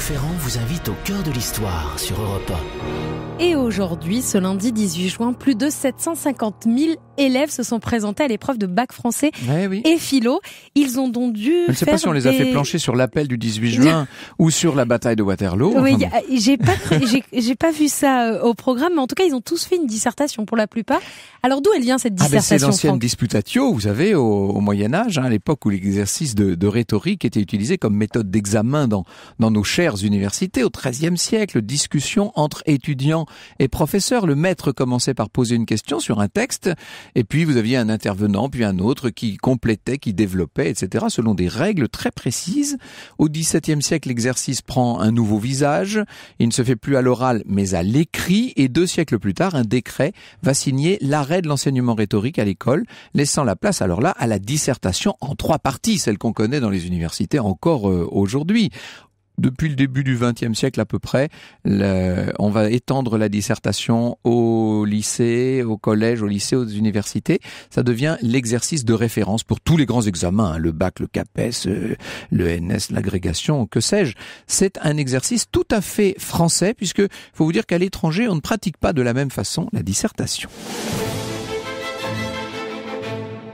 Ferrand vous invite au cœur de l'histoire sur Europa. Et aujourd'hui, ce lundi 18 juin, plus de 750 000 élèves se sont présentés à l'épreuve de bac français eh et philo. Ils ont donc dû. Je ne sais pas si on les a fait plancher sur l'appel du 18 juin ou sur la bataille de Waterloo. Oui, j'ai pas, j'ai pas vu ça euh, au programme, mais en tout cas, ils ont tous fait une dissertation pour la plupart. Alors d'où elle vient cette ah, ben, dissertation C'est l'ancienne disputatio, vous savez, au, Moyen Âge, hein, à l'époque où l'exercice de, de, rhétorique était utilisé comme méthode d'examen dans, dans nos chères universités au XIIIe siècle, discussion entre étudiants et professeurs. Le maître commençait par poser une question sur un texte et puis vous aviez un intervenant, puis un autre qui complétait, qui développait, etc., selon des règles très précises. Au XVIIe siècle, l'exercice prend un nouveau visage. Il ne se fait plus à l'oral, mais à l'écrit. Et deux siècles plus tard, un décret va signer l'arrêt de l'enseignement rhétorique à l'école, laissant la place alors là à la dissertation en trois parties, celle qu'on connaît dans les universités encore euh, aujourd'hui depuis le début du XXe siècle à peu près, on va étendre la dissertation au lycée, au collège, au lycée, aux universités. Ça devient l'exercice de référence pour tous les grands examens, hein, le bac, le CAPES, euh, le NS, l'agrégation, que sais-je. C'est un exercice tout à fait français puisque faut vous dire qu'à l'étranger, on ne pratique pas de la même façon la dissertation.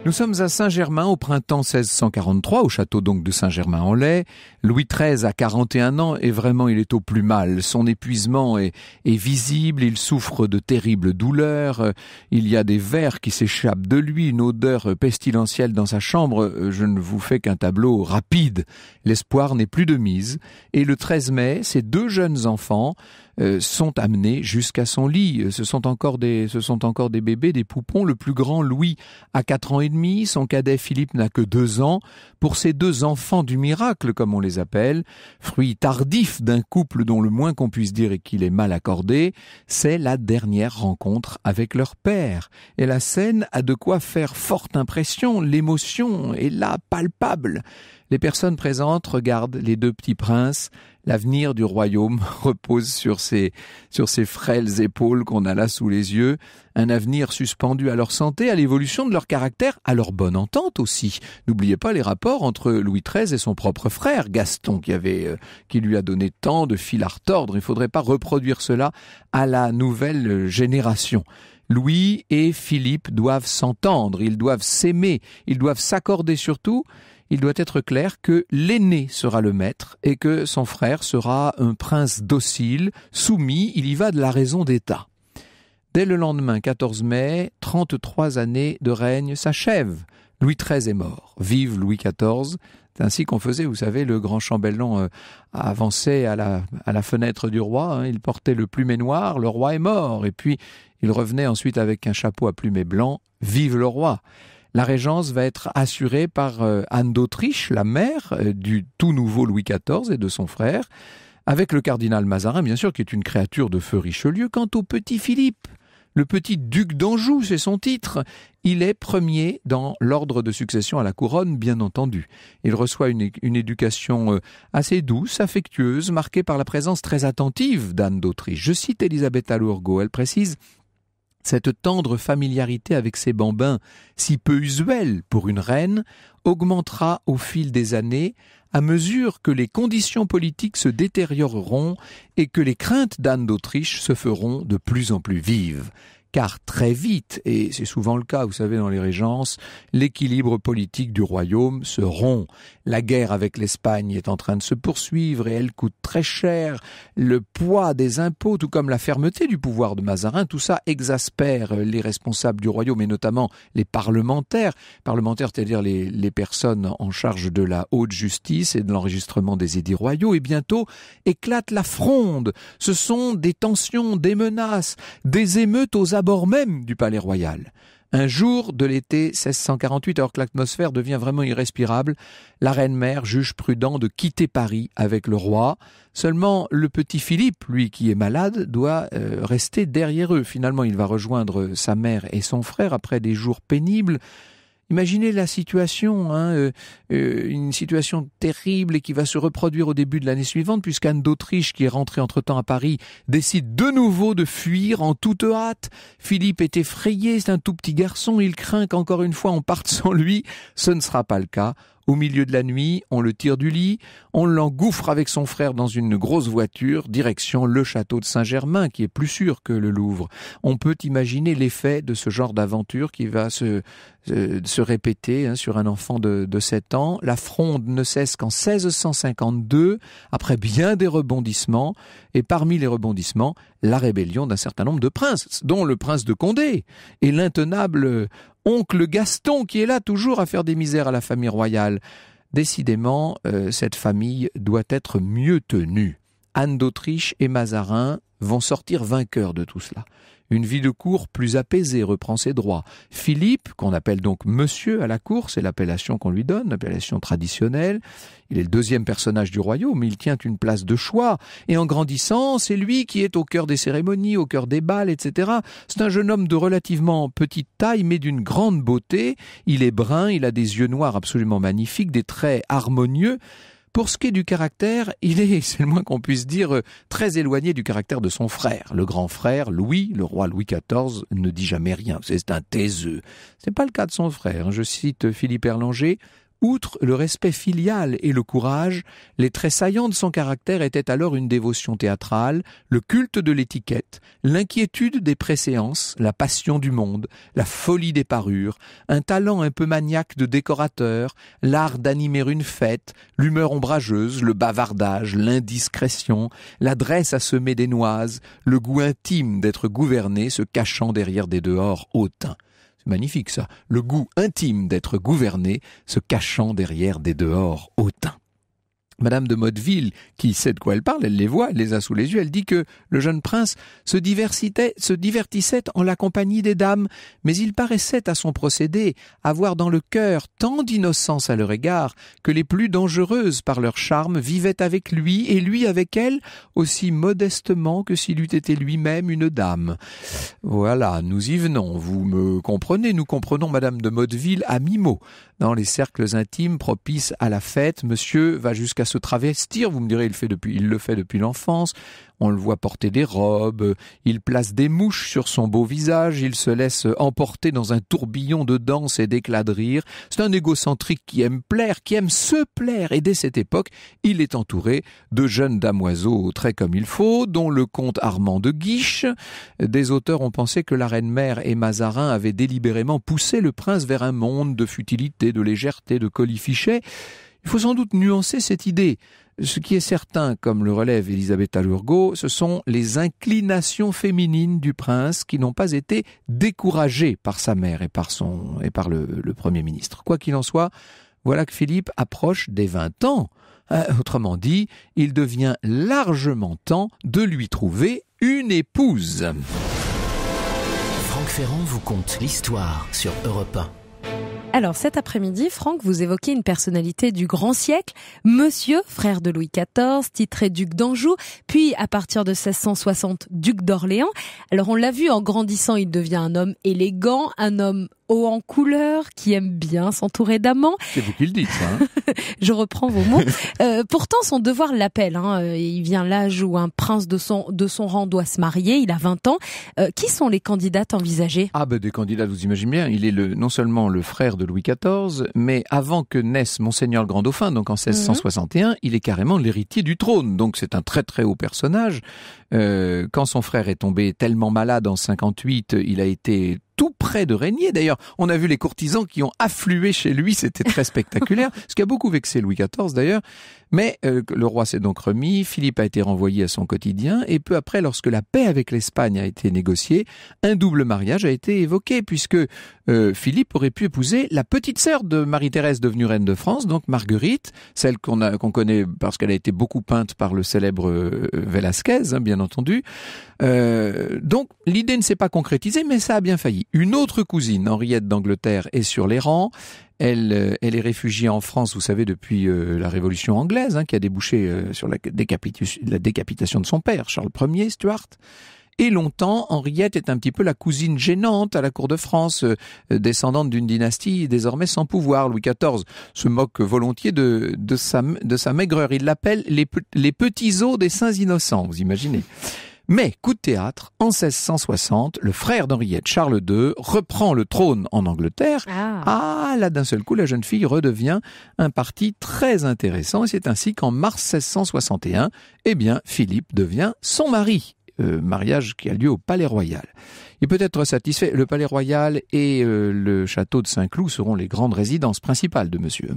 Nous sommes à Saint-Germain au printemps 1643, au château donc de Saint-Germain-en-Laye. Louis XIII a 41 ans et vraiment il est au plus mal. Son épuisement est, visible, il souffre de terribles douleurs, euh, il y a des vers qui s'échappent de lui, une odeur pestilentielle dans sa chambre. Euh, je ne vous fais qu'un tableau rapide. L'espoir n'est plus de mise. Et le 13 mai, ses deux jeunes enfants euh, sont amenés jusqu'à son lit. Euh, ce sont, encore des, ce sont encore des bébés, des poupons. Le plus grand, Louis, a quatre ans et demi. Son cadet, Philippe, n'a que deux ans. Pour ces deux enfants du miracle, comme on les appelle, fruit tardif d'un couple dont le moins qu'on puisse dire est qu'il est mal accordé, c'est la dernière rencontre avec leur père. Et la scène a de quoi faire forte impression. L'émotion est là, palpable. Les personnes présentes regardent les deux petits princes l'avenir du royaume repose sur ces, sur ces frêles épaules qu'on a là sous les yeux, un avenir suspendu à leur santé, à l'évolution de leur caractère, à leur bonne entente aussi. N'oubliez pas les rapports entre Louis XIII et son propre frère, Gaston, qui, avait, euh, qui lui a donné tant de fil à retordre. Il ne faudrait pas reproduire cela à la nouvelle génération. Louis et Philippe doivent s'entendre, ils doivent s'aimer, ils doivent s'accorder surtout il doit être clair que l'aîné sera le maître et que son frère sera un prince docile, soumis, il y va de la raison d'État. Dès le lendemain 14 mai, 33 années de règne s'achèvent. Louis XIII est mort. Vive Louis XIV. C'est ainsi qu'on faisait, vous savez, le grand chambellan euh, avançait à la, fenêtre du roi, hein. il portait le plumet noir, le roi est mort, et puis il revenait ensuite avec un chapeau à plumet blanc, vive le roi. La régence va être assurée par euh, Anne d'Autriche, la mère euh, du tout nouveau Louis XIV et de son frère, avec le cardinal Mazarin, bien sûr, qui est une créature de feu Richelieu. Quant au petit Philippe, le petit duc d'Anjou, c'est son titre. Il est premier dans l'ordre de succession à la couronne, bien entendu. Il reçoit une, éducation euh, assez douce, affectueuse, marquée par la présence très attentive d'Anne d'Autriche. Je cite Elisabeth Alourgo, elle précise cette tendre familiarité avec ses bambins, si peu usuelle pour une reine, augmentera au fil des années à mesure que les conditions politiques se détérioreront et que les craintes d'Anne d'Autriche se feront de plus en plus vives car très vite, et c'est souvent le cas, vous savez, dans les régences, l'équilibre politique du royaume se rompt. La guerre avec l'Espagne est en train de se poursuivre et elle coûte très cher. Le poids des impôts, tout comme la fermeté du pouvoir de Mazarin, tout ça exaspère les responsables du royaume et notamment les parlementaires. Parlementaires, c'est-à-dire les, personnes en charge de la haute justice et de l'enregistrement des édits royaux. Et bientôt éclate la fronde. Ce sont des tensions, des menaces, des émeutes aux même du palais royal. Un jour de l'été 1648, alors que l'atmosphère devient vraiment irrespirable, la reine-mère juge prudent de quitter Paris avec le roi. Seulement, le petit Philippe, lui qui est malade, doit euh, rester derrière eux. Finalement, il va rejoindre euh, sa mère et son frère après des jours pénibles. Imaginez la situation, hein, euh, euh, une situation terrible et qui va se reproduire au début de l'année suivante, puisqu'Anne d'Autriche, qui est rentrée entre-temps à Paris, décide de nouveau de fuir en toute hâte. Philippe est effrayé, c'est un tout petit garçon, il craint qu'encore une fois on parte sans lui. Ce ne sera pas le cas. Au milieu de la nuit, on le tire du lit, on l'engouffre avec son frère dans une grosse voiture, direction le château de Saint-Germain, qui est plus sûr que le Louvre. On peut imaginer l'effet de ce genre d'aventure qui va se, euh, se répéter hein, sur un enfant de, de 7 ans. La fronde ne cesse qu'en 1652, après bien des rebondissements, et parmi les rebondissements, la rébellion d'un certain nombre de princes, dont le prince de Condé et l'intenable oncle Gaston qui est là toujours à faire des misères à la famille royale. Décidément, euh, cette famille doit être mieux tenue. Anne d'Autriche et Mazarin vont sortir vainqueurs de tout cela. Une vie de cour plus apaisée reprend ses droits. Philippe, qu'on appelle donc monsieur à la cour, c'est l'appellation qu'on lui donne, l'appellation traditionnelle. Il est le deuxième personnage du royaume, il tient une place de choix. Et en grandissant, c'est lui qui est au cœur des cérémonies, au cœur des bals, etc. C'est un jeune homme de relativement petite taille, mais d'une grande beauté. Il est brun, il a des yeux noirs absolument magnifiques, des traits harmonieux. Pour ce qui est du caractère, il est, c'est le moins qu'on puisse dire, euh, très éloigné du caractère de son frère. Le grand frère, Louis, le roi Louis XIV, ne dit jamais rien. C'est un taiseux. C'est pas le cas de son frère. Hein. Je cite euh, Philippe Erlanger. Outre le respect filial et le courage, les tressaillants de son caractère étaient alors une dévotion théâtrale, le culte de l'étiquette, l'inquiétude des préséances, la passion du monde, la folie des parures, un talent un peu maniaque de décorateur, l'art d'animer une fête, l'humeur ombrageuse, le bavardage, l'indiscrétion, l'adresse à semer des noises, le goût intime d'être gouverné se cachant derrière des dehors hautains magnifique ça. Le goût intime d'être gouverné se cachant derrière des dehors hautains. Madame de Motteville, qui sait de quoi elle parle, elle les voit, elle les a sous les yeux, elle dit que le jeune prince se, divertissait en la compagnie des dames, mais il paraissait à son procédé avoir dans le cœur tant d'innocence à leur égard que les plus dangereuses par leur charme vivaient avec lui et lui avec elle aussi modestement que s'il eût été lui-même une dame. Voilà, nous y venons, vous me comprenez, nous comprenons Madame de Motteville à mi-mot dans les cercles intimes propices à la fête. Monsieur va jusqu'à se travestir, vous me direz, il, fait depuis, il le fait depuis l'enfance, on le voit porter des robes, il place des mouches sur son beau visage, il se laisse emporter dans un tourbillon de danse et d'éclats de rire. C'est un égocentrique qui aime plaire, qui aime se plaire, et dès cette époque, il est entouré de jeunes damoiseaux très comme il faut, dont le comte Armand de Guiche. Des auteurs ont pensé que la reine-mère et Mazarin avaient délibérément poussé le prince vers un monde de futilité, de légèreté, de colifichet. Il faut sans doute nuancer cette idée. Ce qui est certain, comme le relève Elisabeth Alurgo, ce sont les inclinations féminines du prince qui n'ont pas été découragées par sa mère et par, son, et par le, Premier ministre. Quoi qu'il en soit, voilà que Philippe approche des 20 ans. Euh, autrement dit, il devient largement temps de lui trouver une épouse. Franck Ferrand vous conte l'histoire sur Europe 1. Alors cet après-midi, Franck, vous évoquez une personnalité du grand siècle, Monsieur, frère de Louis XIV, titré duc d'Anjou, puis à partir de 1660, duc d'Orléans. Alors on l'a vu, en grandissant, il devient un homme élégant, un homme en couleur, qui aime bien s'entourer d'amants. C'est vous qui le dites, hein. Je reprends vos mots. Euh, pourtant, son devoir l'appelle. Hein. Euh, il vient l'âge où un prince de son, de son rang doit se marier. Il a 20 ans. Euh, qui sont les candidates envisagées Ah ben des candidats, vous imaginez bien. Il est le, non seulement le frère de Louis XIV, mais avant que naisse Monseigneur le Grand Dauphin, donc en 1661, mhm. il est carrément l'héritier du trône. Donc c'est un très très haut personnage. Euh, quand son frère est tombé tellement malade en 58, il a été tout près de régner. D'ailleurs, on a vu les courtisans qui ont afflué chez lui, c'était très spectaculaire, ce qui a beaucoup vexé Louis XIV d'ailleurs. Mais euh, le roi s'est donc remis, Philippe a été renvoyé à son quotidien, et peu après, lorsque la paix avec l'Espagne a été négociée, un double mariage a été évoqué, puisque euh, Philippe aurait pu épouser la petite sœur de Marie-Thérèse devenue reine de France, donc Marguerite, celle qu'on qu'on connaît parce qu'elle a été beaucoup peinte par le célèbre Velasquez, hein, bien entendu. Euh, donc l'idée ne s'est pas concrétisée, mais ça a bien failli. Une autre cousine, Henriette d'Angleterre, est sur les rangs. Elle, euh, elle est réfugiée en France, vous savez, depuis euh, la Révolution anglaise, hein, qui a débouché sur la décapitation de son père, Charles Ier, Stuart. Et longtemps, Henriette est un petit peu la cousine gênante à la cour de France, euh, euh, descendante d'une dynastie désormais sans pouvoir. Louis XIV se moque volontiers de, de, sa, de maigreur. Il l'appelle les, petits os des saints innocents, vous imaginez. Mais, coup de théâtre, en 1660, le frère d'Henriette, Charles II, reprend le trône en Angleterre. Ah. ah, là, d'un seul coup, la jeune fille redevient un parti très intéressant. Et c'est ainsi qu'en mars 1661, eh bien, Philippe devient son mari euh, mariage qui a lieu au Palais Royal. Il peut être satisfait. Le Palais Royal et euh, le château de Saint-Cloud seront les grandes résidences principales de monsieur.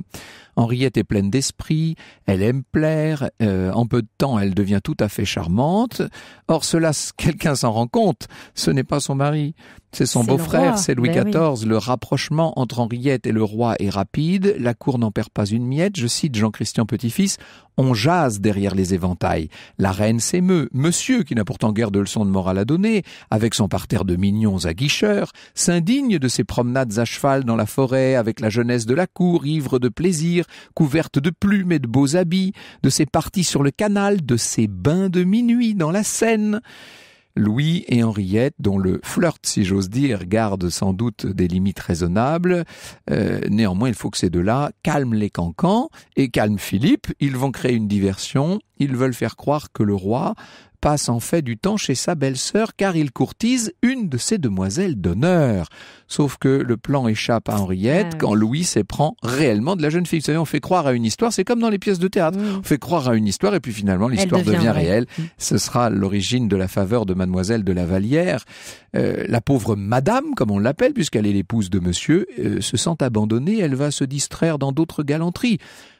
Henriette est pleine d'esprit, elle aime plaire, euh, en peu de temps elle devient tout à fait charmante. Or cela, quelqu'un s'en rend compte, ce n'est pas son mari, c'est son beau-frère, c'est Louis XIV. Ben le rapprochement entre Henriette et le roi est rapide, la cour n'en perd pas une miette, je cite Jean-Christian Petit-Fils, on jase derrière les éventails. La reine s'émeut, monsieur, qui n'a pourtant guère de leçons de morale à donner, avec son parterre de mignons à guicheurs, s'indigne de ses promenades à cheval dans la forêt avec la jeunesse de la cour, ivre de plaisir, couverte de plumes et de beaux habits, de ses parties sur le canal, de ses bains de minuit dans la Seine. Louis et Henriette, dont le flirt, si j'ose dire, garde sans doute des limites raisonnables. Euh, néanmoins, il faut que ces deux-là calment les cancans et calment Philippe. Ils vont créer une diversion. Ils veulent faire croire que le roi passe en fait du temps chez sa belle-sœur car il courtise une de ses demoiselles d'honneur. Sauf que le plan échappe à Henriette ah quand Louis s'éprend réellement de la jeune fille. Vous savez, on fait croire à une histoire, c'est comme dans les pièces de théâtre. On fait croire à une histoire et puis finalement l'histoire devient, réelle. Mm. Ce sera l'origine de la faveur de mademoiselle de la Vallière. Euh, la pauvre madame, comme on l'appelle, puisqu'elle est l'épouse de monsieur, euh, se sent abandonnée, elle va se distraire dans d'autres galanteries.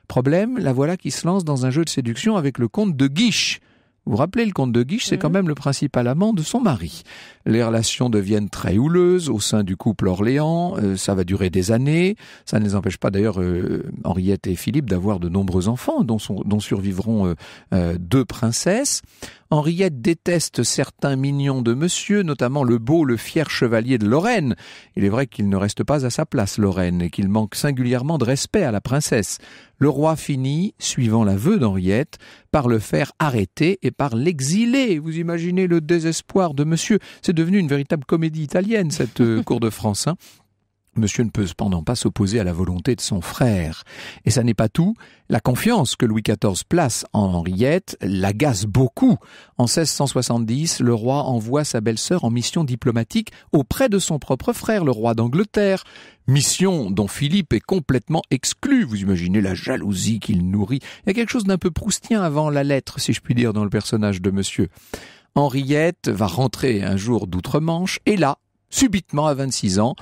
Problème, la voilà qui se lance dans un jeu de séduction avec le comte de Guiche. Vous vous rappelez, le comte de Guiche, c'est quand mm. même le principal amant de son mari. Les relations deviennent très houleuses au sein du couple Orléans, euh, ça va durer des années, ça ne les empêche pas d'ailleurs euh, Henriette et Philippe d'avoir de nombreux enfants dont, survivront euh, deux princesses. Henriette déteste certains mignons de monsieur, notamment le beau, le fier chevalier de Lorraine. Il est vrai qu'il ne reste pas à sa place, Lorraine, et qu'il manque singulièrement de respect à la princesse. Le roi finit, suivant l'aveu d'Henriette, par le faire arrêter et par l'exiler. Vous imaginez le désespoir de monsieur. C'est devenu une véritable comédie italienne, cette euh, cour de France. Hein. Monsieur ne peut cependant pas s'opposer à la volonté de son frère. Et ça n'est pas tout. La confiance que Louis XIV place en Henriette l'agace beaucoup. En 1670, le roi envoie sa belle-sœur en mission diplomatique auprès de son propre frère, le roi d'Angleterre. Mission dont Philippe est complètement exclu. Vous imaginez la jalousie qu'il nourrit. Il y a quelque chose d'un peu proustien avant la lettre, si je puis dire, dans le personnage de monsieur. Henriette va rentrer un jour d'outre-Manche et là, subitement à 26 ans,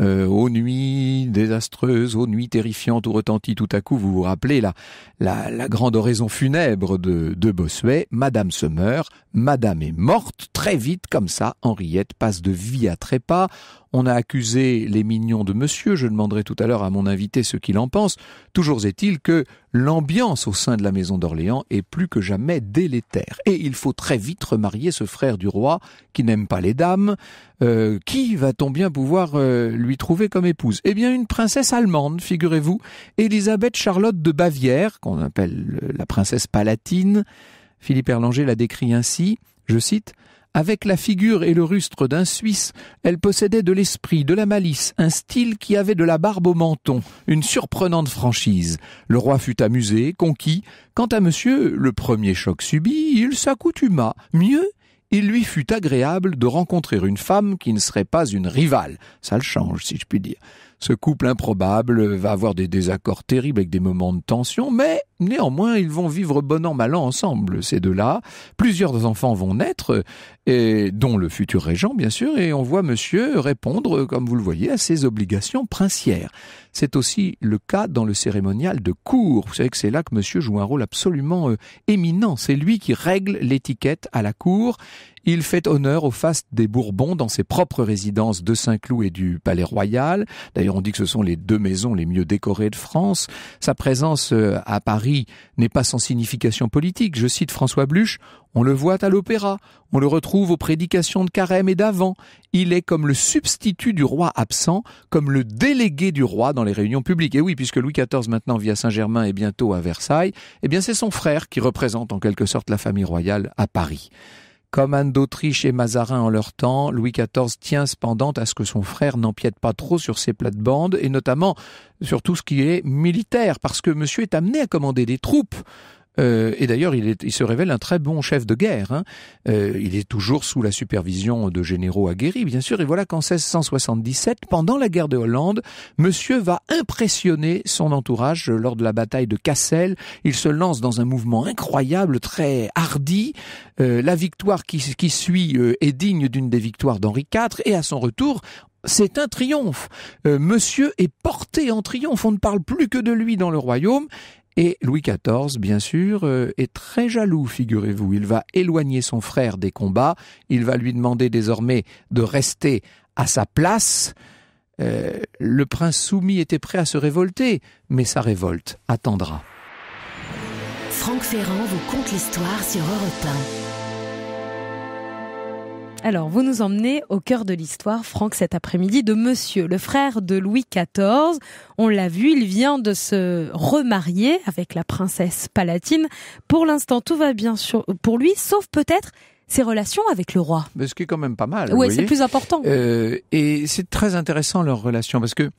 euh, aux nuits désastreuses, aux nuits terrifiantes où retentit tout à coup, vous vous rappelez la, la, la grande oraison funèbre de, de Bossuet, Madame se meurt, Madame est morte, très vite comme ça, Henriette passe de vie à trépas, on a accusé les mignons de monsieur, je demanderai tout à l'heure à mon invité ce qu'il en pense. Toujours est-il que l'ambiance au sein de la maison d'Orléans est plus que jamais délétère. Et il faut très vite remarier ce frère du roi qui n'aime pas les dames. Euh, qui va-t-on bien pouvoir euh, lui trouver comme épouse Eh bien une princesse allemande, figurez-vous, Élisabeth Charlotte de Bavière, qu'on appelle la princesse palatine. Philippe Erlanger la décrit ainsi, je cite, avec la figure et le rustre d'un Suisse, elle possédait de l'esprit, de la malice, un style qui avait de la barbe au menton, une surprenante franchise. Le roi fut amusé, conquis. Quant à monsieur, le premier choc subi, il s'accoutuma. Mieux, il lui fut agréable de rencontrer une femme qui ne serait pas une rivale. Ça le change, si je puis dire. Ce couple improbable va avoir des désaccords terribles avec des moments de tension, mais néanmoins ils vont vivre bon an mal an ensemble, ces deux-là. Plusieurs enfants vont naître, et dont le futur régent bien sûr, et on voit monsieur répondre, comme vous le voyez, à ses obligations princières. C'est aussi le cas dans le cérémonial de cour. Vous savez que c'est là que monsieur joue un rôle absolument euh, éminent. C'est lui qui règle l'étiquette à la cour. Il fait honneur au faste des Bourbons dans ses propres résidences de Saint-Cloud et du Palais Royal. D'ailleurs, on dit que ce sont les deux maisons les mieux décorées de France. Sa présence euh, à Paris n'est pas sans signification politique. Je cite François Bluch. On le voit à l'opéra, on le retrouve aux prédications de carême et d'avant. Il est comme le substitut du roi absent, comme le délégué du roi dans les réunions publiques. Et oui, puisque Louis XIV maintenant vit à Saint-Germain et bientôt à Versailles, eh bien c'est son frère qui représente en quelque sorte la famille royale à Paris. Comme Anne d'Autriche et Mazarin en leur temps, Louis XIV tient cependant à ce que son frère n'empiète pas trop sur ses plates-bandes, et notamment sur tout ce qui est militaire, parce que monsieur est amené à commander des troupes euh, et d'ailleurs, il, se révèle un très bon chef de guerre. Hein. Euh, il est toujours sous la supervision de généraux aguerris, bien sûr. Et voilà qu'en 1677, pendant la guerre de Hollande, Monsieur va impressionner son entourage lors de la bataille de Cassel. Il se lance dans un mouvement incroyable, très hardi. Euh, la victoire qui, qui suit est digne d'une des victoires d'Henri IV. Et à son retour, c'est un triomphe. monsieur est porté en triomphe. On ne parle plus que de lui dans le royaume. Et Louis XIV, bien sûr, euh, est très jaloux, figurez-vous. Il va éloigner son frère des combats, il va lui demander désormais de rester à sa place. Euh, le prince soumis était prêt à se révolter, mais sa révolte attendra. Franck Ferrand vous conte l'histoire sur Europe alors, vous nous emmenez au cœur de l'histoire, Franck, cet après-midi, de Monsieur, le frère de Louis XIV. On l'a vu, il vient de se remarier avec la princesse palatine. Pour l'instant, tout va bien sûr pour lui, sauf peut-être ses relations avec le roi. Ce qui est quand même pas mal. Oui, c'est plus important. Euh, et c'est très intéressant leur relation parce que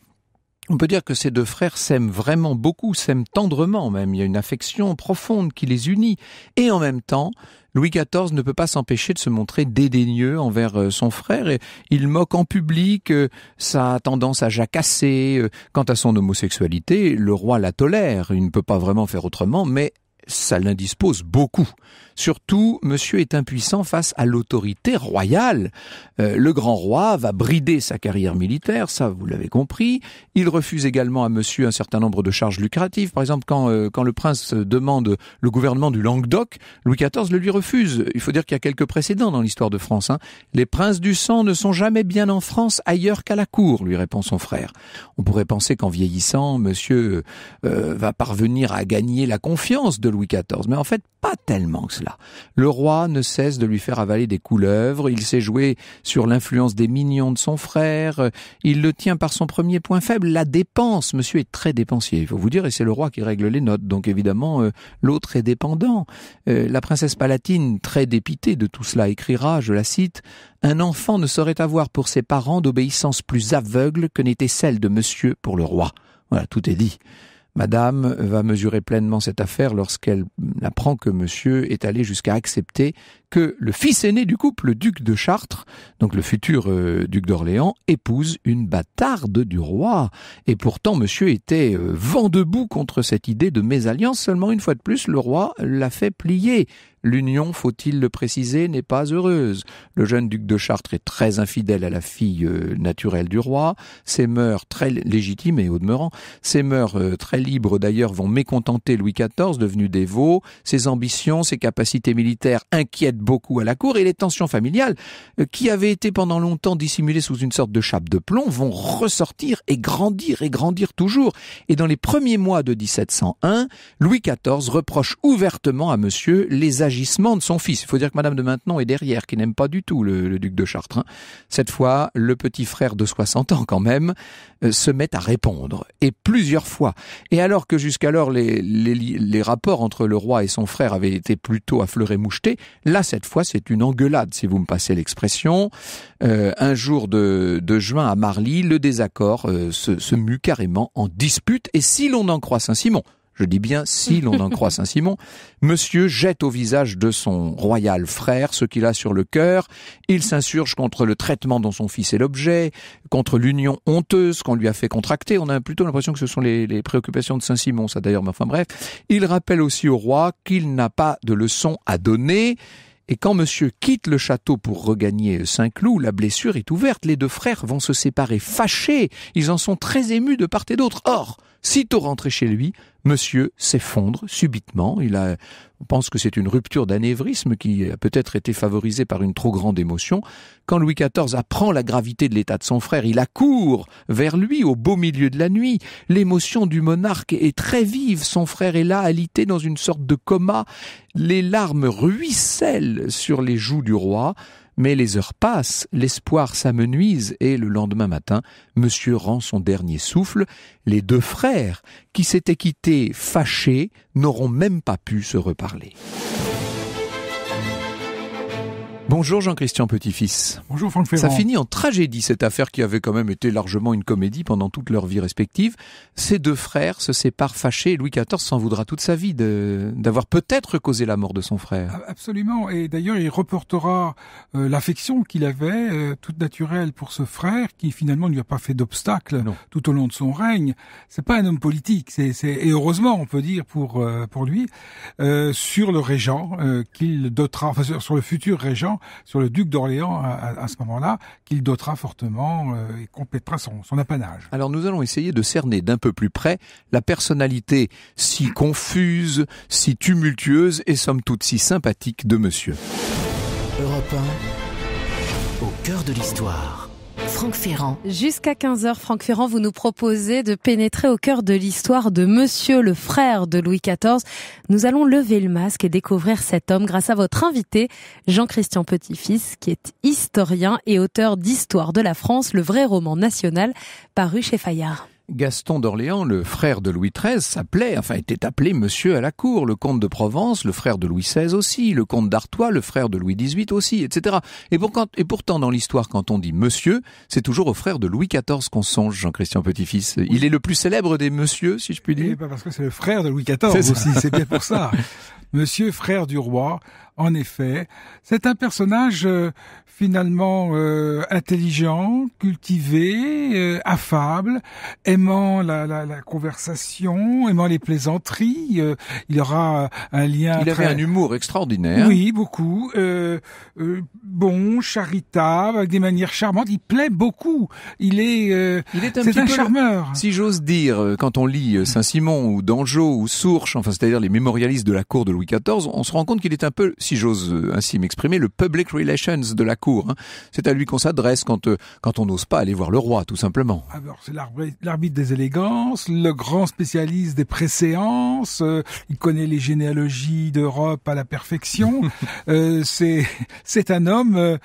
on peut dire que ces deux frères s'aiment vraiment beaucoup, s'aiment tendrement même, il y a une affection profonde qui les unit, et en même temps, Louis XIV ne peut pas s'empêcher de se montrer dédaigneux envers euh, son frère, et il moque en public euh, sa tendance à jacasser. Euh, quant à son homosexualité, le roi la tolère, il ne peut pas vraiment faire autrement, mais ça l'indispose beaucoup. Surtout, monsieur est impuissant face à l'autorité royale. Euh, le grand roi va brider sa carrière militaire, ça vous l'avez compris. Il refuse également à monsieur un certain nombre de charges lucratives. Par exemple, quand, euh, quand le prince demande le gouvernement du Languedoc, Louis XIV le lui refuse. Il faut dire qu'il y a quelques précédents dans l'histoire de France. Hein. Les princes du sang ne sont jamais bien en France ailleurs qu'à la cour, lui répond son frère. On pourrait penser qu'en vieillissant, monsieur euh, va parvenir à gagner la confiance de Louis XIV, mais en fait pas tellement que cela. Le roi ne cesse de lui faire avaler des couleuvres, il s'est joué sur l'influence des mignons de son frère, il le tient par son premier point faible, la dépense. Monsieur est très dépensier, il faut vous dire, et c'est le roi qui règle les notes, donc évidemment euh, l'autre est dépendant. Euh, la princesse palatine, très dépitée de tout cela, écrira, je la cite, Un enfant ne saurait avoir pour ses parents d'obéissance plus aveugle que n'était celle de monsieur pour le roi. Voilà, tout est dit. Madame va mesurer pleinement cette affaire lorsqu'elle apprend que monsieur est allé jusqu'à accepter que le fils aîné du couple, le duc de Chartres, donc le futur euh, duc d'Orléans, épouse une bâtarde du roi. Et pourtant, monsieur était euh, vent debout contre cette idée de mésalliance. Seulement, une fois de plus, le roi l'a fait plier. L'union, faut-il le préciser, n'est pas heureuse. Le jeune duc de Chartres est très infidèle à la fille euh, naturelle du roi. Ses mœurs très légitimes et au demeurant, ses mœurs très libres d'ailleurs vont mécontenter Louis XIV, devenu dévot. Ses ambitions, ses capacités militaires inquiètent beaucoup à la cour et les tensions familiales, euh, qui avaient été pendant longtemps dissimulées sous une sorte de chape de plomb, vont ressortir et grandir et grandir toujours. Et dans les premiers mois de 1701, Louis XIV reproche ouvertement à monsieur les agissements de son fils. Il faut dire que Madame de Maintenon est derrière, qui n'aime pas du tout le, duc de Chartres. Hein. Cette fois, le petit frère de 60 ans quand même euh, se met à répondre, et plusieurs fois. Et alors que jusqu'alors les, les, les rapports entre le roi et son frère avaient été plutôt affleurés mouchetés, là cette fois c'est une engueulade, si vous me passez l'expression. Euh, un jour de, juin à Marly, le désaccord euh, se, se mue carrément en dispute, et si l'on en croit Saint-Simon, je dis bien si l'on en croit Saint-Simon, monsieur jette au visage de son royal frère ce qu'il a sur le cœur, il s'insurge contre le traitement dont son fils est l'objet, contre l'union honteuse qu'on lui a fait contracter, on a plutôt l'impression que ce sont les, les préoccupations de Saint-Simon, ça d'ailleurs, mais enfin bref, il rappelle aussi au roi qu'il n'a pas de leçon à donner, et quand monsieur quitte le château pour regagner Saint-Cloud, la blessure est ouverte, les deux frères vont se séparer fâchés, ils en sont très émus de part et d'autre. Or, sitôt rentré chez lui, Monsieur s'effondre subitement. Il a, on pense que c'est une rupture d'anévrisme qui a peut-être été favorisée par une trop grande émotion. Quand Louis XIV apprend la gravité de l'état de son frère, il accourt vers lui au beau milieu de la nuit. L'émotion du monarque est très vive. Son frère est là, alité dans une sorte de coma. Les larmes ruissellent sur les joues du roi. Mais les heures passent, l'espoir s'amenuise et le lendemain matin, monsieur rend son dernier souffle. Les deux frères, qui s'étaient quittés fâchés, n'auront même pas pu se reparler. Bonjour Jean-Christian Petit-Fils. Bonjour Franck Ça finit en tragédie cette affaire qui avait quand même été largement une comédie pendant toute leur vie respective. Ces deux frères se séparent fâchés et Louis XIV s'en voudra toute sa vie d'avoir peut-être causé la mort de son frère. Absolument. Et d'ailleurs, il reportera euh, l'affection qu'il avait, euh, toute naturelle, pour ce frère qui finalement ne lui a pas fait d'obstacle tout au long de son règne. C'est pas un homme politique. C'est, Et heureusement, on peut dire pour, euh, pour lui, sur le régent qu'il dotera, sur le futur régent sur le duc d'Orléans à, ce moment-là, qu'il dotera fortement euh, et complétera son, son apanage. Alors nous allons essayer de cerner d'un peu plus près la personnalité si confuse, si tumultueuse et somme toute si sympathique de monsieur. Europe 1, au cœur de l'histoire. Franck Ferrand. Jusqu'à 15h, Franck Ferrand, vous nous proposez de pénétrer au cœur de l'histoire de Monsieur le frère de Louis XIV. Nous allons lever le masque et découvrir cet homme grâce à votre invité, Jean-Christian Petit-Fils, qui est historien et auteur d'Histoire de la France, le vrai roman national, paru chez Fayard. Gaston d'Orléans, le frère de Louis XIII, s'appelait, enfin était appelé monsieur à la cour, le comte de Provence, le frère de Louis XVI aussi, le comte d'Artois, le frère de Louis XVIII aussi, etc. Et, pourtant, dans l'histoire, quand on dit monsieur, c'est toujours au frère de Louis XIV qu'on songe, Jean-Christian Petit-Fils. Il est le plus célèbre des monsieur, si je puis dire. Eh ben, parce que c'est le frère de Louis XIV aussi, c'est bien pour ça. Monsieur, frère du roi, en effet, c'est un personnage euh, finalement euh, intelligent, cultivé, euh, affable, aimant la, conversation, aimant les plaisanteries. il aura un lien. Il très... un humour extraordinaire. Oui, beaucoup. bon, charitable, avec des manières charmantes. Il plaît beaucoup. Il est. il est un, un charmeur. Si j'ose dire, quand on lit Saint-Simon ou Dangeau ou Sourche, enfin c'est-à-dire les mémorialistes de la cour de Louis XIV, on se rend compte qu'il est un peu si j'ose euh, ainsi m'exprimer, le public relations de la cour. Hein. C'est à lui qu'on s'adresse euh, quand, on n'ose pas aller voir le roi, tout simplement. Alors, c'est l'arbitre des élégances, le grand spécialiste des préséances, euh, il connaît les généalogies d'Europe à la perfection. c'est, un homme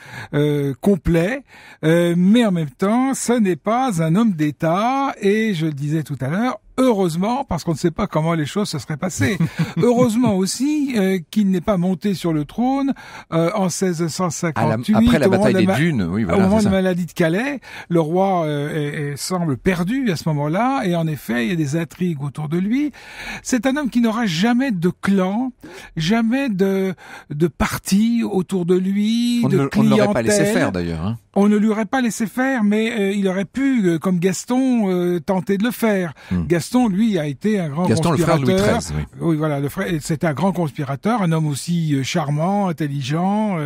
complet, mais en même temps, ce n'est pas un homme d'État, et je le disais tout à l'heure, Heureusement, parce qu'on ne sait pas comment les choses se seraient passées. Heureusement aussi euh, qu'il n'est pas monté sur le trône euh, en 1658. après la bataille des Dunes, Au moment de la maladie de Calais, le roi euh, semble perdu à ce moment-là, et en effet, il y a des intrigues autour de lui. C'est un homme qui n'aura jamais de clan, jamais de, de parti autour de lui, de clientèle. On ne l'aurait pas laissé faire d'ailleurs. Hein. On ne lui aurait pas laissé faire, mais euh, il aurait pu, euh, comme Gaston, euh, tenter de le faire. Hmm. Gaston, lui, a été un grand conspirateur. XIII. Oui, voilà, le C'est un grand conspirateur, un homme aussi charmant, intelligent,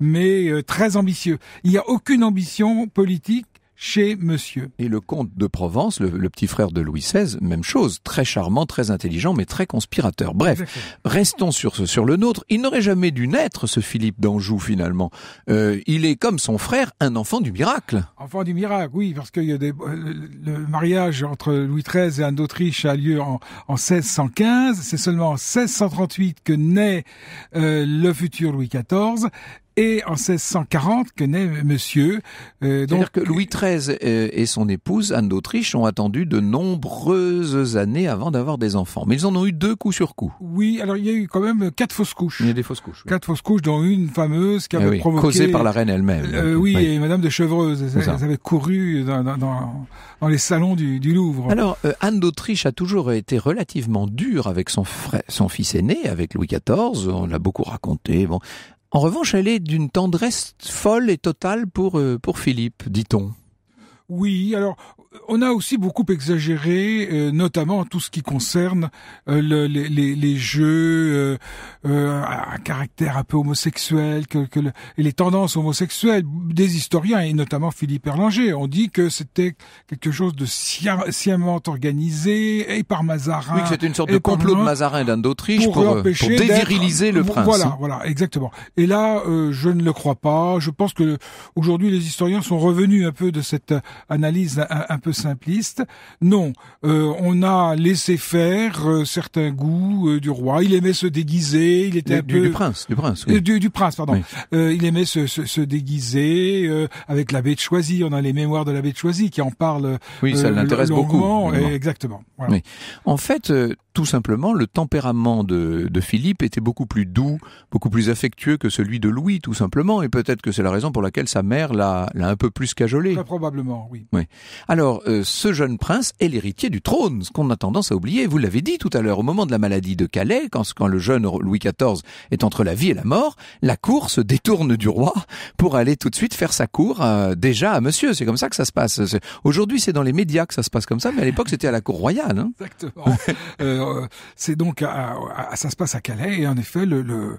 mais très ambitieux. Il n'y a aucune ambition politique chez monsieur. Et le comte de Provence, le, petit frère de Louis XVI, même chose, très charmant, très intelligent, mais très conspirateur. Bref, restons sur, sur le nôtre. Il n'aurait jamais dû naître, ce Philippe d'Anjou, finalement. Euh, il est, comme son frère, un enfant du miracle. Enfant du miracle, oui, parce que y a des, euh, le mariage entre Louis XIII et Anne d'Autriche a lieu en, 1615. C'est seulement en 1638 que naît euh, le futur Louis XIV et en 1640 que naît Monsieur. Euh, donc que Louis XIII euh, et, son épouse Anne d'Autriche ont attendu de nombreuses années avant d'avoir des enfants, mais ils en ont eu deux coups sur coup. Oui, alors il y a eu quand même quatre fausses couches. Il y a des fausses couches. Quatre fausses couches, dont une fameuse qui eh avait provoqué causée par la reine elle-même. Euh, oui, et Madame de Chevreuse, elle, avait couru dans, les salons du, Louvre. Alors euh, Anne d'Autriche a toujours été relativement dure avec son frère, son fils aîné, avec Louis XIV. On l'a beaucoup raconté. Bon, en revanche, elle est d'une tendresse folle et totale pour, euh, pour Philippe, dit-on. Oui, alors on a aussi beaucoup exagéré, euh, notamment tout ce qui concerne euh, les, les, les, jeux euh, à euh, caractère un peu homosexuel, que, que et les tendances homosexuelles des historiens et notamment Philippe Erlanger. On dit que c'était quelque chose de sciemment organisé et par Mazarin. Oui, que c'était une sorte de complot de Mazarin d'un d'Autriche pour, pour, euh, déviriliser le prince. Voilà, voilà, exactement. Et là, je ne le crois pas. Je pense que aujourd'hui, les historiens sont revenus un peu de cette analyse un peu simpliste. Non, euh, on a laissé faire euh, certains goûts euh, du roi. Il aimait se déguiser. Il était un peu du prince, du prince, du, prince, pardon. il aimait se, déguiser avec l'abbé de Choisy. On a les mémoires de l'abbé de Choisy qui en parle. Oui, ça l'intéresse beaucoup. exactement. Voilà. En fait tout simplement, le tempérament de, Philippe était beaucoup plus doux, beaucoup plus affectueux que celui de Louis, tout simplement, et peut-être que c'est la raison pour laquelle sa mère l'a un peu plus cajolé. Très probablement, oui. oui. Alors, euh, ce jeune prince est l'héritier du trône, ce qu'on a tendance à oublier. Vous l'avez dit tout à l'heure, au moment de la maladie de Calais, quand, quand le jeune Louis XIV est entre la vie et la mort, la cour se détourne du roi pour aller tout de suite faire sa cour euh, déjà à monsieur. C'est comme ça que ça se passe. Aujourd'hui, c'est dans les médias que ça se passe comme ça, mais à l'époque, c'était à la cour royale. Hein Exactement. Euh, euh, c'est donc à, ça se passe à Calais et en effet le,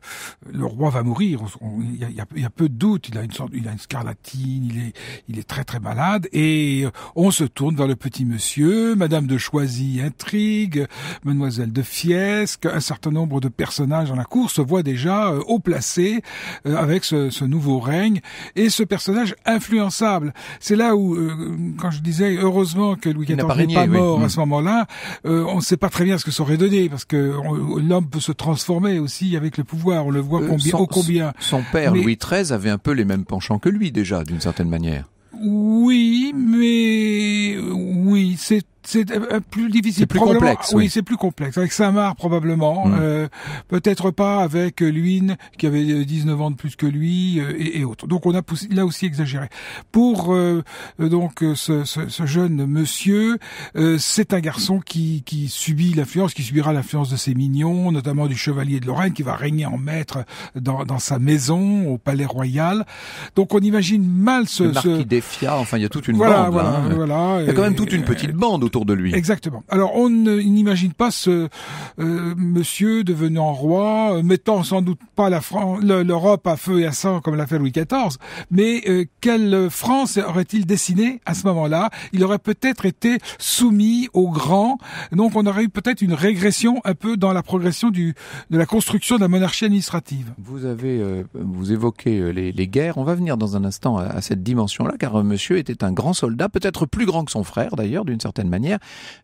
roi va mourir. Il y a, peu de doute. Il a une il scarlatine. Il est, très très malade et on se tourne vers le petit monsieur. Madame de Choisy intrigue, Mademoiselle de Fiesque, un certain nombre de personnages dans la cour se voient déjà haut euh, placés euh, avec ce, nouveau règne et ce personnage influençable. C'est là où, quand je disais heureusement que Louis XIV n'est pas mort à mm. ce moment-là, on ne sait pas très bien ce que aurait donné, parce que euh, l'homme peut se transformer aussi avec le pouvoir. On le voit euh, combien, son, combien. Son père Louis XIII avait un peu les mêmes penchants que lui déjà, d'une certaine manière. Oui, mais oui, c'est c'est euh, euh, plus difficile. C'est plus complexe. Oui, c'est plus complexe. Avec Saint-Marc, probablement. Hmm. Euh, Peut-être pas avec euh, Luynes, qui avait 19 ans de plus que lui, et, et, autres. Donc on a là aussi exagéré. Pour donc ce, ce, ce, jeune monsieur, c'est un garçon qui, qui subit l'influence, qui subira l'influence de ses mignons, notamment du chevalier de Lorraine, qui va régner en maître dans, dans sa maison, au palais royal. Donc on imagine mal ce... Le marquis Défia, enfin il y a toute une bande. Voilà, hein. voilà, Il y a quand même toute une petite bande autour de lui. Exactement. Alors on n'imagine pas ce euh, monsieur devenant roi, euh, mettant sans doute pas la l'Europe à feu et à sang comme l'a fait Louis XIV, mais euh, quelle France aurait-il dessiné à ce moment-là Il aurait peut-être été soumis aux grands, donc on aurait eu peut-être une régression un peu dans la progression du, de la construction de la monarchie administrative. Vous avez vous évoquez les, les, guerres, on va venir dans un instant à, à cette dimension-là, car monsieur était un grand soldat, peut-être plus grand que son frère d'ailleurs, d'une certaine manière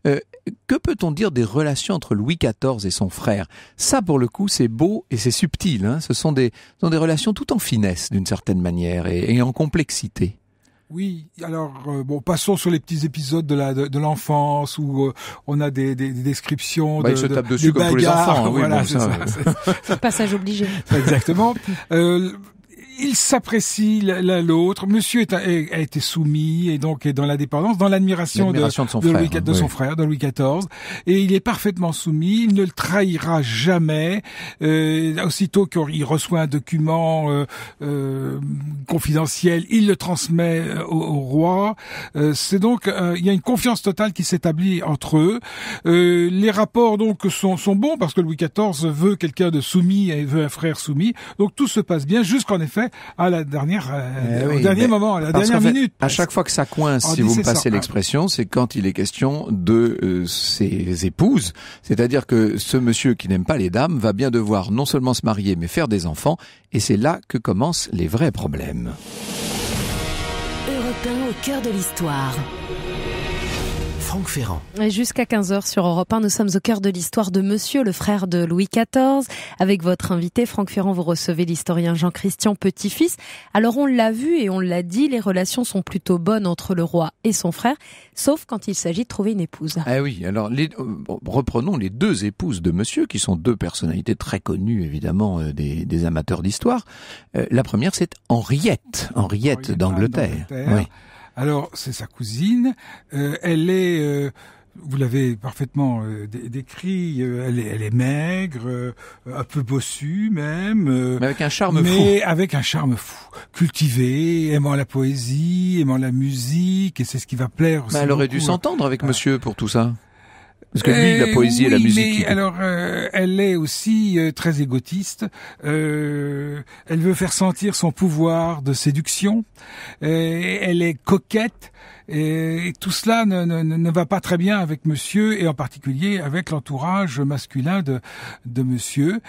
euh, que peut-on dire des relations entre Louis XIV et son frère Ça, pour le coup, c'est beau et c'est subtil. Hein. ce, sont des, relations tout en finesse, d'une certaine manière, et, en complexité. Oui, alors euh, bon, passons sur les petits épisodes de l'enfance où euh, on a des, descriptions bah, de, se dessus enfants. c'est Passage obligé. Exactement ils s'apprécient l'un l'autre. Monsieur a, été soumis et donc est dans la dépendance, dans l'admiration de, son, frère, de Louis XIV. Et il est parfaitement soumis. Il ne le trahira jamais. Euh, aussitôt qu'il reçoit un document euh, euh, confidentiel, il le transmet au, roi. C'est donc il y a une confiance totale qui s'établit entre eux. les rapports donc sont bons parce que Louis XIV veut quelqu'un de soumis et veut un frère soumis. Donc tout se passe bien jusqu'en effet à la dernière, euh, eh au dernier moment, à la dernière minute. à chaque fois que ça coince, si vous me passez l'expression, c'est quand il est question de euh, ses épouses. C'est-à-dire que ce monsieur qui n'aime pas les dames va bien devoir non seulement se marier, mais faire des enfants. Et c'est là que commencent les vrais problèmes. Europe au cœur de l'histoire. Franck Ferrand. Jusqu'à 15h sur Europe 1, nous sommes au cœur de l'histoire de Monsieur, le frère de Louis XIV. Avec votre invité, Franck Ferrand, vous recevez l'historien Jean-Christian Petit-Fils. Alors on l'a vu et on l'a dit, les relations sont plutôt bonnes entre le roi et son frère, sauf quand il s'agit de trouver une épouse. Ah oui, alors euh, reprenons les deux épouses de Monsieur, qui sont deux personnalités très connues évidemment euh, des, amateurs d'histoire. Euh, la première, c'est Henriette, Henriette, Henriette ah, d'Angleterre. Oui. Alors, c'est sa cousine. Euh, elle est... Euh, vous l'avez parfaitement euh, décrit, elle, est, maigre, un peu bossue même. mais avec un charme fou. Mais avec un charme fou. Cultivée, aimant la poésie, aimant la musique, et c'est ce qui va plaire. Mais elle aurait dû hein. s'entendre avec monsieur pour tout ça. Parce que la eh poésie et la musique. Mais alors, euh, elle est aussi euh, très égotiste. Euh, elle veut faire sentir son pouvoir de séduction. elle est coquette. Et, tout cela ne, ne, ne, va pas très bien avec monsieur et en particulier avec l'entourage masculin de, de monsieur.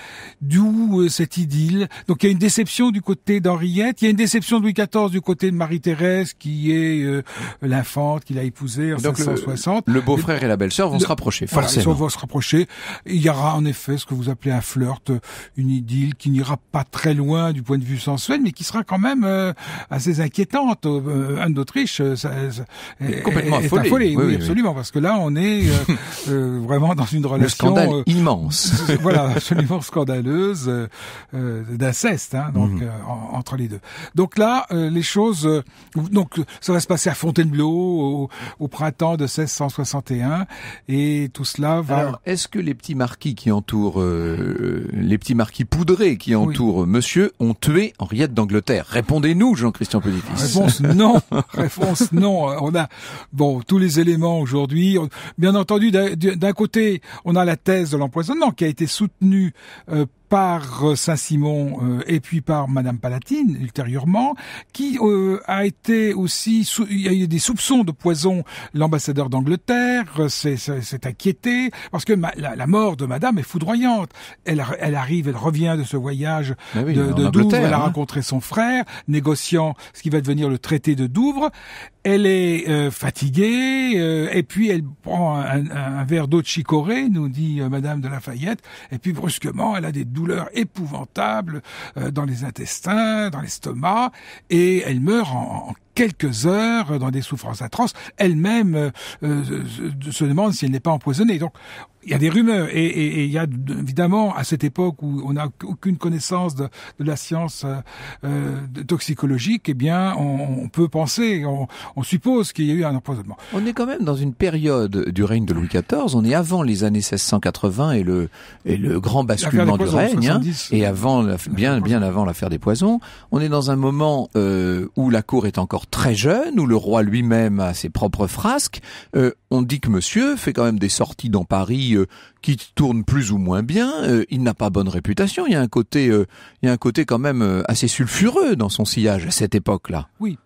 D'où euh, cette idylle. Donc il y a une déception du côté d'Henriette, il y a une déception de Louis XIV du côté de Marie-Thérèse qui est euh, l'infante qu'il a épousée en Donc Le, beau-frère et la belle-sœur vont se rapprocher, forcément. ils vont se rapprocher. Il y aura en effet ce que vous appelez un flirt, une idylle qui n'ira pas très loin du point de vue sensuel, mais qui sera quand même euh, assez inquiétante. Anne d'Autriche, complètement est, oui, absolument, parce que là, on est euh, euh, vraiment dans une relation... Le scandale euh, immense. voilà, absolument scandaleuse, d'inceste, hein, donc, mhm. entre les deux. Donc là, les choses... donc, ça va se passer à Fontainebleau, au, printemps de 1661, et tout cela va... Alors, est-ce que les petits marquis qui entourent... les petits marquis poudrés qui entourent monsieur ont tué Henriette d'Angleterre Répondez-nous, Jean-Christian Petit. Réponse non. Réponse non. Euh, on a bon tous les éléments aujourd'hui. Bien entendu, d'un côté, on a la thèse de l'empoisonnement qui a été soutenue euh, par euh, Saint-Simon euh, et puis par Madame Palatine ultérieurement, qui euh, a été aussi il y a eu des soupçons de poison. L'ambassadeur d'Angleterre s'est inquiété parce que la, mort de Madame est foudroyante. Elle, elle arrive, elle revient de ce voyage de, de Douvres, elle a hein. rencontré son frère, négociant ce qui va devenir le traité de Douvres. Elle est fatiguée et puis elle prend un, un, un verre d'eau de chicorée, nous dit Madame de Lafayette, et puis brusquement elle a des douleur épouvantable euh, dans les intestins, dans l'estomac, et elle meurt en, quelques heures euh, dans des souffrances atroces. Elle-même euh, se demande si elle n'est pas empoisonnée. Donc, il y a des rumeurs et, il y a évidemment à cette époque où on n'a aucune connaissance de, la science euh, euh, toxicologique, eh bien on, peut penser, on, suppose qu'il y a eu un empoisonnement. On est quand même dans une période du règne de Louis XIV, on est avant les années 1680 et le, et le grand basculement du règne, hein, et euh, avant bien, bien avant l'affaire des poisons, on est dans un moment où la cour est encore très jeune, où le roi lui-même a ses propres frasques. on dit que monsieur fait quand même des sorties dans Paris euh, qui tourne plus ou moins bien, euh, il n'a pas bonne réputation. Il y a un côté, euh, il y a un côté quand même assez sulfureux dans son sillage à cette époque-là. Oui.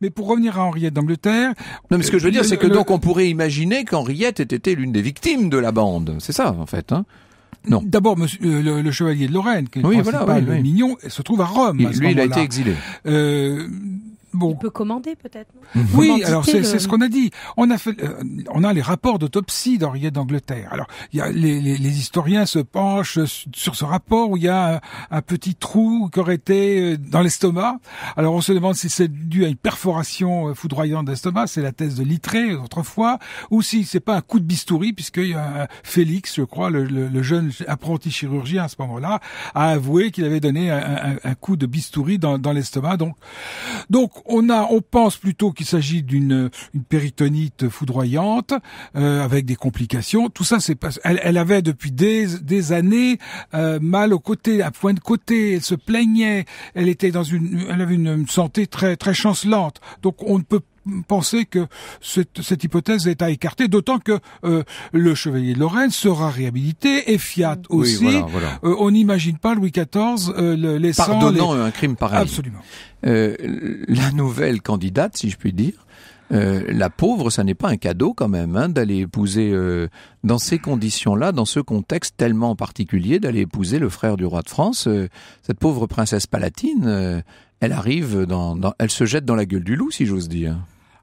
Mais pour revenir à Henriette d'Angleterre. Non, mais ce que je veux dire, c'est que donc on pourrait imaginer qu'Henriette ait été l'une des victimes de la bande. C'est ça, en fait. Hein. non. D'abord, le, le, chevalier de Lorraine, qui est le mignon, se trouve à Rome. lui, il a été exilé. Euh, Bon. peut commander peut-être. oui, alors c'est c'est ce qu'on a dit. On a fait, euh, on a les rapports d'autopsie d'Henriette d'Angleterre. Alors il y a les, les, les, historiens se penchent sur ce rapport où il y a un, petit trou qui aurait été euh, dans l'estomac. Alors on se demande si c'est dû à une perforation euh, foudroyante d'estomac, c'est la thèse de Littré autrefois, ou si c'est pas un coup de bistouri un Félix, je crois, le, le, jeune apprenti chirurgien à ce moment-là, a avoué qu'il avait donné un, un, un, coup de bistouri dans, dans l'estomac. Donc donc on a, on pense plutôt qu'il s'agit d'une une péritonite foudroyante euh, avec des complications. Tout ça, c'est pas. Elle, avait depuis des, des années euh, mal au côté, à point de côté. Elle se plaignait. Elle était dans une, elle avait une, santé très très chancelante. Donc on ne peut penser que cette, hypothèse est à écarter, d'autant que euh, le chevalier de Lorraine sera réhabilité et Fiat aussi. Euh, on n'imagine pas Louis XIV euh, laissant pardonnant un crime pareil. Absolument. la nouvelle candidate, si je puis dire, la pauvre, ça n'est pas un cadeau quand même, hein, d'aller épouser dans ces conditions-là, dans ce contexte tellement particulier, d'aller épouser le frère du roi de France. cette pauvre princesse palatine, elle arrive dans, elle se jette dans la gueule du loup, si j'ose dire.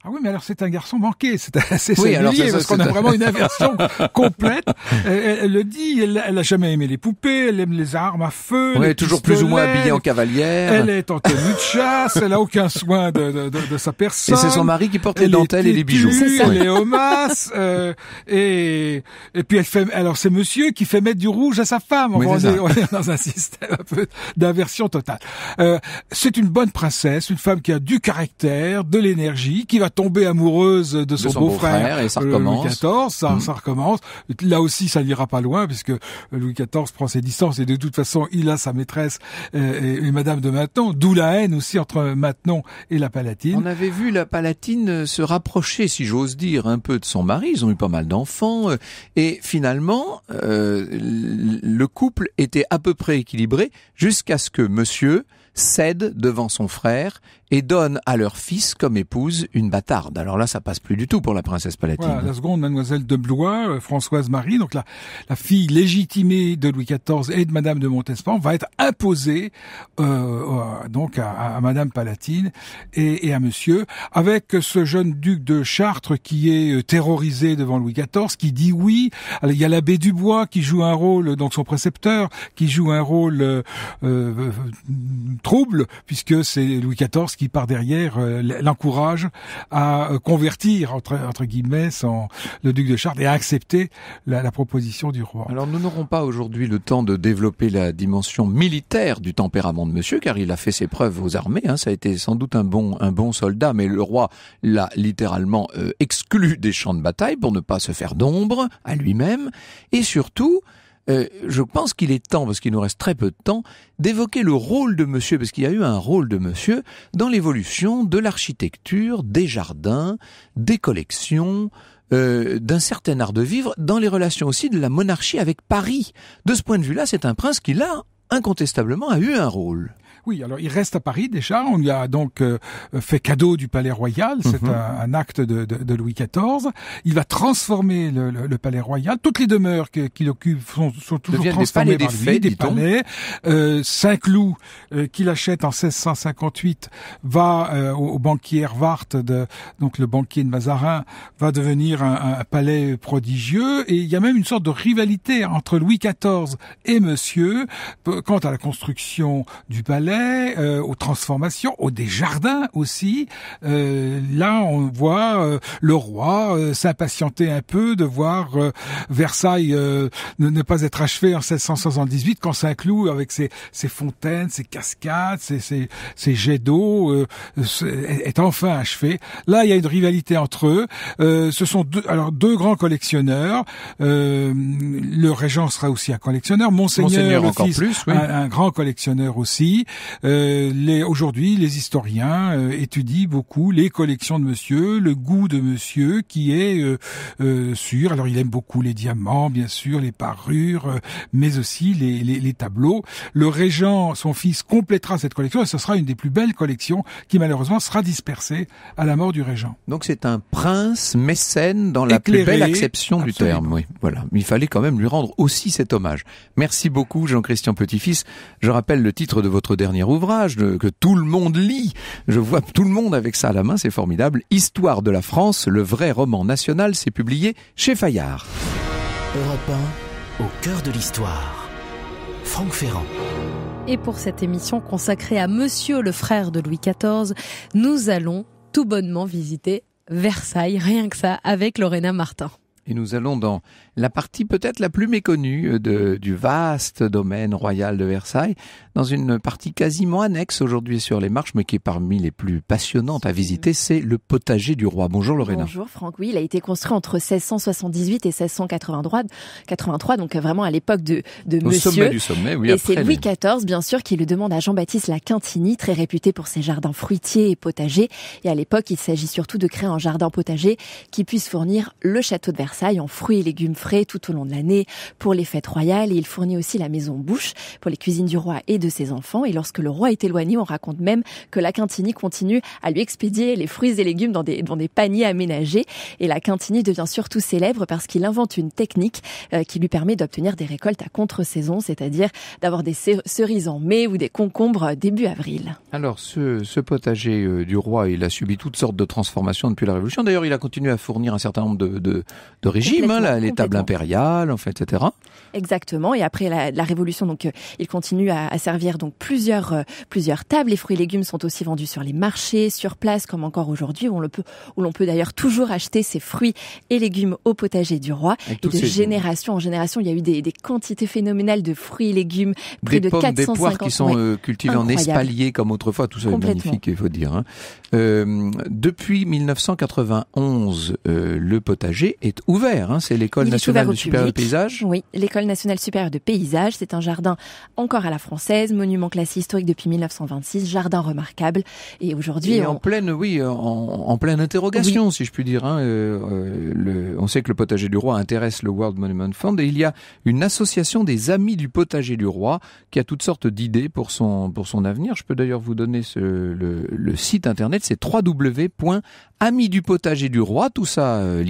Ah oui, mais alors c'est un garçon manqué, c'est assez oui, alors ça, parce qu'on a vraiment une inversion complète. Elle, le dit, elle, elle a jamais aimé les poupées, elle aime les armes à feu. Oui, toujours plus ou moins habillée en cavalière. Elle est en tenue de chasse, elle a aucun soin de, de, de, sa personne. Et c'est son mari qui porte les dentelles et les bijoux. Ça. Elle est euh, et, et puis elle fait, alors c'est monsieur qui fait mettre du rouge à sa femme. on, est, on, dans un système peu d'inversion totale. Euh, c'est une bonne princesse, une femme qui a du caractère, de l'énergie, qui va tombée amoureuse de son, beau-frère et ça euh, recommence. Louis XIV, mm. ça, recommence. Là aussi, ça n'ira pas loin puisque euh, Louis XIV prend ses distances et de toute façon, il a sa maîtresse euh, et, Madame de Maintenon, d'où la haine aussi entre Maintenon et la Palatine. On avait vu la Palatine se rapprocher, si j'ose dire, un peu de son mari. Ils ont eu pas mal d'enfants et finalement, le couple était à peu près équilibré jusqu'à ce que Monsieur cède devant son frère et donnent à leur fils comme épouse une bâtarde. Alors là, ça passe plus du tout pour la princesse palatine. Voilà, la seconde, mademoiselle de Blois, euh, Françoise Marie, donc la, la fille légitimée de Louis XIV et de madame de Montespan, va être imposée euh, euh donc à, madame Palatine et, et à monsieur, avec ce jeune duc de Chartres qui est euh, terrorisé devant Louis XIV, qui dit oui. Alors, il y a l'abbé Dubois qui joue un rôle, donc son précepteur, qui joue un rôle euh, trouble, puisque c'est Louis XIV qui par derrière euh, l'encourage à euh, convertir entre, guillemets le duc de Chartres et à accepter la, proposition du roi. Alors nous n'aurons pas aujourd'hui le temps de développer la dimension militaire du tempérament de Monsieur, car il a fait ses preuves aux armées. Hein. Ça a été sans doute un bon un bon soldat, mais le roi l'a littéralement euh, exclu des champs de bataille pour ne pas se faire d'ombre à lui-même, et surtout euh, je pense qu'il est temps, parce qu'il nous reste très peu de temps, d'évoquer le rôle de monsieur, parce qu'il y a eu un rôle de monsieur dans l'évolution de l'architecture, des jardins, des collections, euh, d'un certain art de vivre, dans les relations aussi de la monarchie avec Paris. De ce point de vue-là, c'est un prince qui, là, incontestablement, a eu un rôle. Oui, alors il reste à Paris déjà. On lui a donc euh, fait cadeau du Palais Royal. C'est mhm. un, acte de, Louis XIV. Il va transformer le, Palais Royal. Toutes les demeures qu'il occupe sont, sont toujours transformées des par des palais. Euh, Saint-Cloud, euh, qu'il achète en 1658, va au, banquier de, donc le banquier de Mazarin, va devenir un, un, palais prodigieux. Et il y a même une sorte de rivalité entre Louis XIV et Monsieur quant à la construction du palais euh, aux transformations, aux jardins aussi. Euh, là, on voit euh, le roi s'impatienter un peu de voir Versailles ne, ne, pas être achevé en 1678 quand Saint-Cloud, avec ses, ses, fontaines, ses cascades, ses, ses, jets d'eau, est enfin achevé. Là, il y a une rivalité entre eux. ce sont deux, alors deux grands collectionneurs. le régent sera aussi un collectionneur. Monseigneur, le fils, un grand collectionneur aussi. Euh, les, aujourd'hui, les historiens euh, étudient beaucoup les collections de monsieur, le goût de monsieur qui est euh, sûr. Alors, il aime beaucoup les diamants, bien sûr, les parures, mais aussi les, les, les tableaux. Le régent, son fils, complétera cette collection et ce sera une des plus belles collections qui malheureusement sera dispersée à la mort du régent. Donc c'est un prince mécène dans la plus belle acception du terme. Oui, voilà. Il fallait quand même lui rendre aussi cet hommage. Merci beaucoup Jean-Christian Petit-Fils. Je rappelle le titre de votre dernier dernier ouvrage que tout le monde lit. Je vois tout le monde avec ça à la main, c'est formidable. Histoire de la France, le vrai roman national, c'est publié chez Fayard. Europe 1, au cœur de l'histoire. Franck Ferrand. Et pour cette émission consacrée à Monsieur le frère de Louis XIV, nous allons tout bonnement visiter Versailles, rien que ça, avec Lorena Martin. Et nous allons dans la partie peut-être la plus méconnue euh, de, du vaste domaine royal de Versailles, dans une partie quasiment annexe aujourd'hui sur les marches, mais qui est parmi les plus passionnantes à visiter, c'est le potager du roi. Bonjour Lorena. Bonjour Franck, oui, il a été construit entre 1678 et 1683, donc euh, vraiment à l'époque de, de Au Monsieur. Sommet du sommet, oui. Et c'est Louis XIV, bien sûr, qui le demande à Jean-Baptiste La Quintini, très réputé pour ses jardins fruitiers et potagers. Et à l'époque, il s'agit surtout de créer un jardin potager qui puisse fournir le château de Versailles en fruits et légumes frais tout au long de l'année pour les fêtes royales et il fournit aussi la maison Bouche pour les cuisines du roi et de ses enfants. Et lorsque le roi est éloigné, on raconte même que la Quintini continue à lui expédier les fruits et légumes dans des, paniers aménagés. Et la Quintini devient surtout célèbre parce qu'il invente une technique euh, qui lui permet d'obtenir des récoltes à contre-saison, c'est-à-dire d'avoir des cerises en mai ou des concombres début avril. Alors ce, potager euh, du roi, il a subi toutes sortes de transformations depuis la Révolution. D'ailleurs, il a continué à fournir un certain nombre de, de, de régimes. Hein, là, l'état L'impérial, impériale, en fait, etc. Exactement. Et après la, la Révolution, donc, euh, il continue à, à, servir donc plusieurs euh, plusieurs tables. Les fruits et légumes sont aussi vendus sur les marchés, sur place, comme encore aujourd'hui, où on le peut où l'on peut d'ailleurs toujours acheter ces fruits et légumes au potager du roi. et de génération en génération, il y a eu des, des quantités phénoménales de fruits et légumes, des de pommes, Des poires qui sont euh, cultivées en espalier comme autrefois. Tout ça est magnifique, il faut dire. Hein. Euh, depuis 1991, le potager est ouvert. Hein, C'est l'école nationale nationale supérieure de paysage. Oui, l'école nationale supérieure de paysage, c'est un jardin encore à la française, monument classé historique depuis 1926, jardin remarquable. Et aujourd'hui, en pleine, oui, en, en pleine interrogation, si je puis dire. Hein, euh, euh, le, on sait que le potager du roi intéresse le World Monument Fund, et il y a une association des amis du potager du roi qui a toutes sortes d'idées pour son pour son avenir. Je peux d'ailleurs vous donner le, le site internet, c'est roi tout ça euh,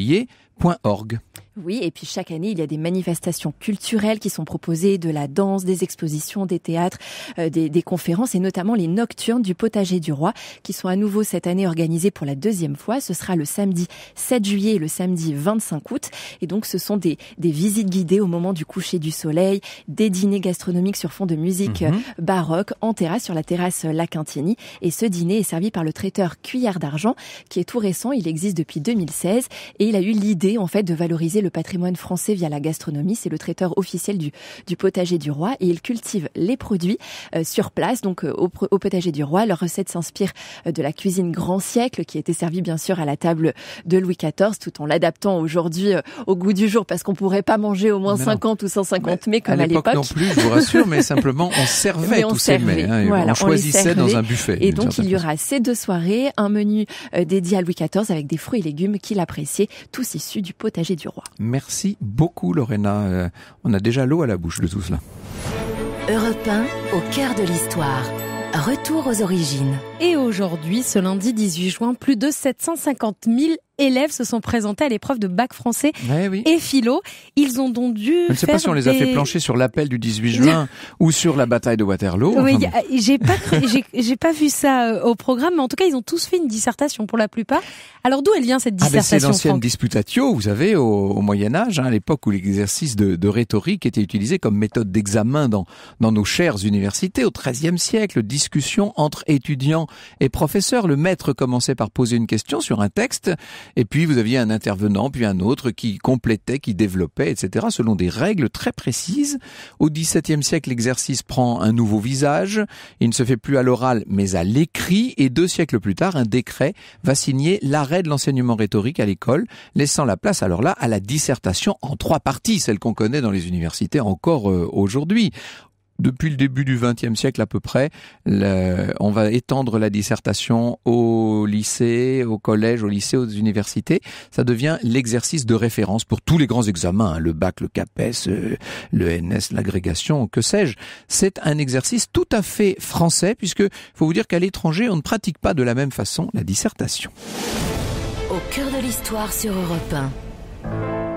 oui, et puis chaque année, il y a des manifestations culturelles qui sont proposées, de la danse, des expositions, des théâtres, euh, des, conférences, et notamment les nocturnes du potager du roi, qui sont à nouveau cette année organisées pour la deuxième fois. Ce sera le samedi 7 juillet et le samedi 25 août. Et donc, ce sont des, des visites guidées au moment du coucher du soleil, des dîners gastronomiques sur fond de musique mhm. euh, baroque, en terrasse, sur la terrasse euh, La Quintini. Et ce dîner est servi par le traiteur Cuillère d'Argent, qui est tout récent. Il existe depuis 2016, et il a eu l'idée, en fait, de valoriser le patrimoine français via la gastronomie. C'est le traiteur officiel du, du potager du roi et il cultive les produits euh, sur place, donc euh, au, potager du roi. Leur recette s'inspire euh, de la cuisine grand siècle qui était servie bien sûr à la table de Louis XIV tout en l'adaptant aujourd'hui au goût du jour parce qu'on pourrait pas manger au moins 50 ou 150 mais comme à l'époque. non plus, je vous rassure, mais simplement on servait on tous servait, ces mets. Hein, on choisissait dans un buffet. Et donc il y aura ces deux soirées, un menu dédié à Louis XIV avec des fruits et légumes qu'il appréciait, tous issus du potager du roi. Merci beaucoup Lorena. Euh, on a déjà l'eau à la bouche de tout cela. Europe 1, au cœur de l'histoire. Retour aux origines. Et aujourd'hui, ce lundi 18 juin, plus de 750 000 élèves se sont présentés à l'épreuve de bac français eh et philo. Ils ont donc dû. Je ne sais pas si on les a fait plancher sur l'appel du 18 juin ou sur la bataille de Waterloo. Oui, ah, j'ai pas, j'ai pas vu ça euh, au programme, mais en tout cas, ils ont tous fait une dissertation pour la plupart. Alors d'où elle vient cette ah, ben, dissertation ah, C'est l'ancienne disputatio, vous savez, au, Moyen Âge, hein, à l'époque où l'exercice de, rhétorique était utilisé comme méthode d'examen dans, dans nos chères universités, au XIIIe siècle, discussion entre étudiants et professeurs. Le maître commençait par poser une question sur un texte et puis vous aviez un intervenant, puis un autre qui complétait, qui développait, etc., selon des règles très précises. Au XVIIe siècle, l'exercice prend un nouveau visage. Il ne se fait plus à l'oral, mais à l'écrit. Et deux siècles plus tard, un décret va signer l'arrêt de l'enseignement rhétorique à l'école, laissant la place alors là à la dissertation en trois parties, celle qu'on connaît dans les universités encore euh, aujourd'hui depuis le début du XXe siècle à peu près, on va étendre la dissertation au lycée, au collège, au lycée, aux universités. Ça devient l'exercice de référence pour tous les grands examens, hein, le bac, le CAPES, euh, le NS, l'agrégation, que sais-je. C'est un exercice tout à fait français puisque faut vous dire qu'à l'étranger, on ne pratique pas de la même façon la dissertation. Au cœur de l'histoire sur Europe 1.